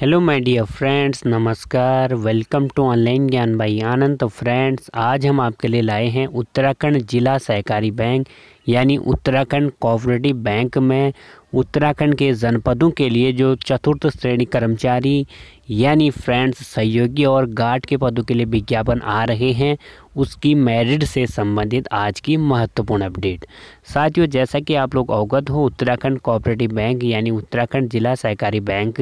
hello my dear friends नमस्कार welcome to online Gyan भाई आनंद तो फ्रेंड्स आज हम आपके लिए लाए हैं उत्तराखंड जिला सहकारी बैंक यानी उत्तराखंड कोऑपरेटिव बैंक में उत्तराखंड के जनपदों के लिए जो चतुर्थ श्रेणी कर्मचारी यानी फ्रेंड्स सहयोगी और गार्ड के पदों के लिए विज्ञापन आ रहे हैं उसकी मेरिट से संबंधित आज की महत्वपूर्ण अपडेट साथियों जैसा कि आप लोग अवगत हो उत्तराखंड कोऑपरेटिव बैंक यानी उत्तराखंड जिला सहकारी बैंक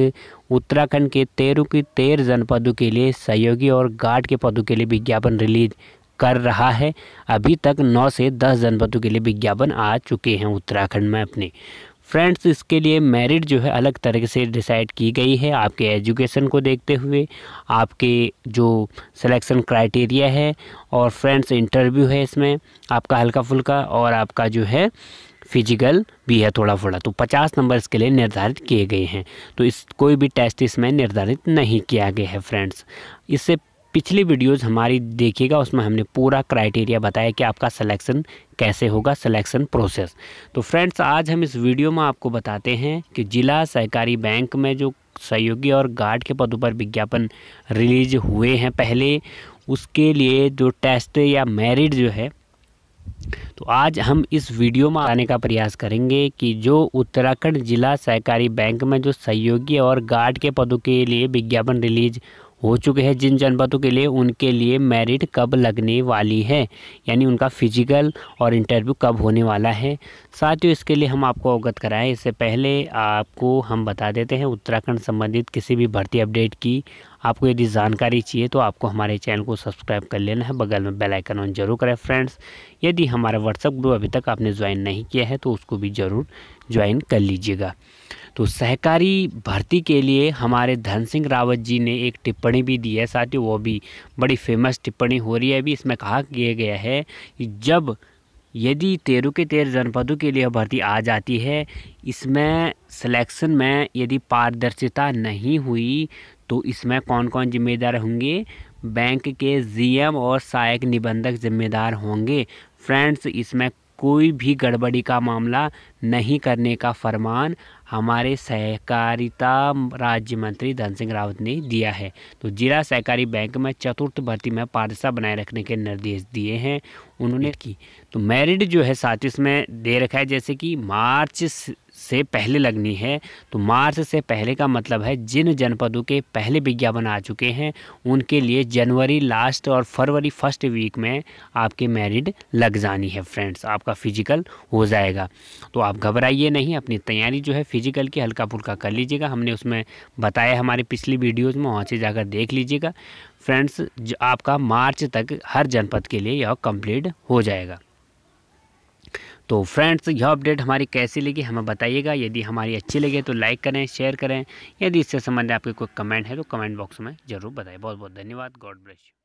उत्तराखंड के तेरह की तेरह जनपदों के लिए सहयोगी और गार्ड के पदों के लिए विज्ञापन रिलीज कर रहा है अभी तक 9 से 10 जनपदों के लिए विज्ञापन आ चुके हैं उत्तराखंड में अपने फ्रेंड्स इसके लिए मेरिट जो है अलग तरीके से डिसाइड की गई है आपके एजुकेशन को देखते हुए आपके जो सिलेक्शन क्राइटेरिया है और फ्रेंड्स इंटरव्यू है इसमें आपका हल्का फुल्का और आपका जो है फिजिकल भी है थोड़ा थोड़ा तो पचास नंबर इसके लिए निर्धारित किए गए हैं तो इस कोई भी टेस्ट इसमें निर्धारित नहीं किया गया है फ्रेंड्स इससे पिछली वीडियोस हमारी देखिएगा उसमें हमने पूरा क्राइटेरिया बताया कि आपका सिलेक्शन कैसे होगा सिलेक्शन प्रोसेस तो फ्रेंड्स आज हम इस वीडियो में आपको बताते हैं कि जिला सहकारी बैंक में जो सहयोगी और गार्ड के पदों पर विज्ञापन रिलीज हुए हैं पहले उसके लिए जो टेस्ट या मेरिट जो है तो आज हम इस वीडियो में आने का प्रयास करेंगे कि जो उत्तराखंड जिला सहकारी बैंक में जो सहयोगी और गार्ड के पदों के लिए विज्ञापन रिलीज हो चुके हैं जिन जनपदों के लिए उनके लिए मेरिट कब लगने वाली है यानी उनका फिजिकल और इंटरव्यू कब होने वाला है साथ ही इसके लिए हम आपको अवगत कराएं इससे पहले आपको हम बता देते हैं उत्तराखंड संबंधित किसी भी भर्ती अपडेट की आपको यदि जानकारी चाहिए तो आपको हमारे चैनल को सब्सक्राइब कर लेना है बगल में बेल आइकन ऑन जरूर करें फ्रेंड्स यदि हमारा व्हाट्सएप ग्रुप अभी तक आपने ज्वाइन नहीं किया है तो उसको भी ज़रूर ज्वाइन कर लीजिएगा तो सहकारी भर्ती के लिए हमारे धन सिंह रावत जी ने एक टिप्पणी भी दी है साथ ही वो भी बड़ी फेमस टिप्पणी हो रही है अभी इसमें कहा किया गया है कि जब यदि तेरह के तेरह जनपदों के लिए भर्ती आ जाती है इसमें सिलेक्शन में यदि पारदर्शिता नहीं हुई तो इसमें कौन कौन जिम्मेदार होंगे बैंक के जीएम और सहायक निबंधक जिम्मेदार होंगे फ्रेंड्स इसमें कोई भी गड़बड़ी का मामला नहीं करने का फरमान हमारे सहकारिता राज्य मंत्री धन सिंह रावत ने दिया है तो जिला सहकारी बैंक में चतुर्थ भर्ती में पारदर्शिता बनाए रखने के निर्देश दिए हैं उन्होंने की तो मेरिट जो है साथ इसमें दे रखा है जैसे कि मार्च से पहले लगनी है तो मार्च से पहले का मतलब है जिन जनपदों के पहले विज्ञापन आ चुके हैं उनके लिए जनवरी लास्ट और फरवरी फर्स्ट वीक में आपके मैरिड लग जानी है फ्रेंड्स आपका फिजिकल हो जाएगा तो आप घबराइए नहीं अपनी तैयारी जो है फिजिकल की हल्का फुल्का कर लीजिएगा हमने उसमें बताया हमारे पिछली वीडियोज़ में वहाँ से जाकर देख लीजिएगा फ्रेंड्स आपका मार्च तक हर जनपद के लिए यह कंप्लीट हो जाएगा तो फ्रेंड्स यह अपडेट हमारी कैसी लगी हमें बताइएगा यदि हमारी अच्छी लगे तो लाइक करें शेयर करें यदि इससे संबंधित आपके कोई कमेंट है तो कमेंट बॉक्स में ज़रूर बताएं बहुत बहुत धन्यवाद गॉड ब्लेस यू